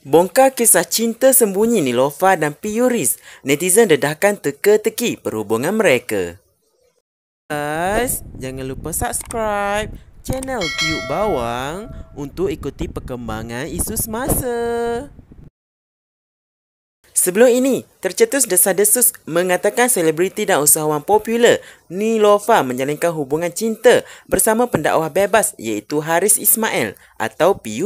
Bongkar kisah cinta sembunyi Nilofa dan P. Netizen dedahkan teka-teki perhubungan mereka. Guys, jangan lupa subscribe channel Tiuk Bawang untuk ikuti perkembangan isu semasa. Sebelum ini, tercetus desa-desus mengatakan selebriti dan usahawan popular Nilofa menjalinkan hubungan cinta bersama pendakwah bebas iaitu Haris Ismail atau P.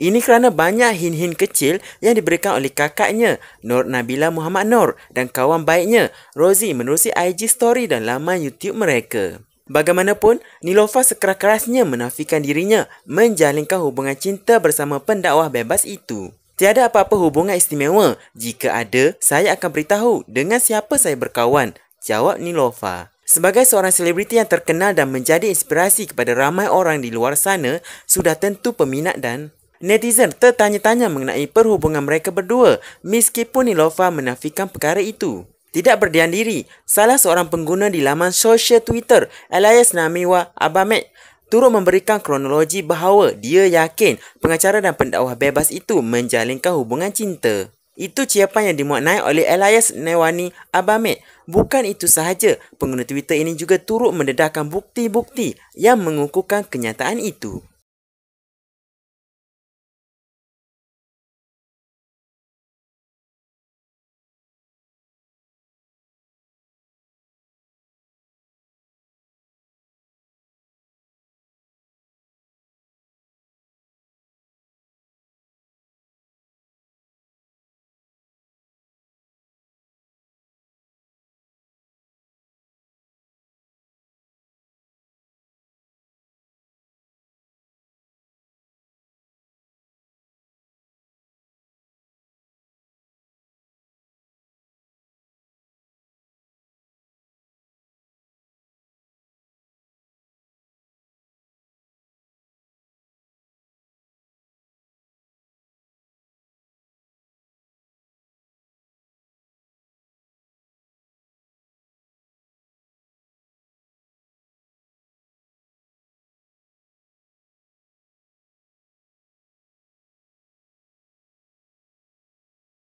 Ini kerana banyak hin-hin kecil yang diberikan oleh kakaknya, Nur Nabila Muhammad Nur dan kawan baiknya, Rosie menerusi IG story dan laman YouTube mereka. Bagaimanapun, Nilofa sekeras-kerasnya menafikan dirinya menjalinkan hubungan cinta bersama pendakwah bebas itu. Tiada apa-apa hubungan istimewa. Jika ada, saya akan beritahu dengan siapa saya berkawan, jawab Nilofa. Sebagai seorang selebriti yang terkenal dan menjadi inspirasi kepada ramai orang di luar sana, sudah tentu peminat dan Netizen tertanya-tanya mengenai perhubungan mereka berdua meskipun Nilofa menafikan perkara itu. Tidak berdiam diri, salah seorang pengguna di laman sosial Twitter Elias Namiwa Abamek turut memberikan kronologi bahawa dia yakin pengacara dan pendakwah bebas itu menjalinkan hubungan cinta. Itu ciapan yang dimuat naik oleh Elias Newani Abamek. Bukan itu sahaja, pengguna Twitter ini juga turut mendedahkan bukti-bukti yang mengukuhkan kenyataan itu.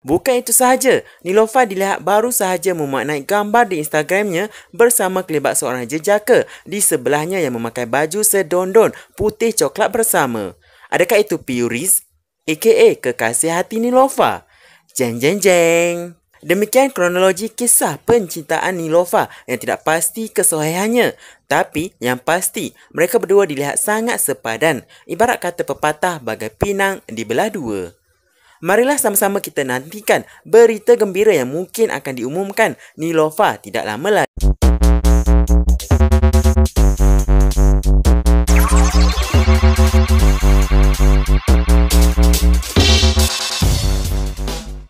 Bukan itu sahaja, Nilofa dilihat baru sahaja memaknai gambar di Instagramnya bersama kelibat seorang jejaka di sebelahnya yang memakai baju sedondon putih coklat bersama. Adakah itu Puris? AKA kekasih hati Nilofa. Jeng jeng jeng. Demikian kronologi kisah pencintaan Nilofa yang tidak pasti kesohihannya. Tapi yang pasti, mereka berdua dilihat sangat sepadan. Ibarat kata pepatah bagai pinang di belah dua. Marilah sama-sama kita nantikan berita gembira yang mungkin akan diumumkan Nilofa tidak lama lagi.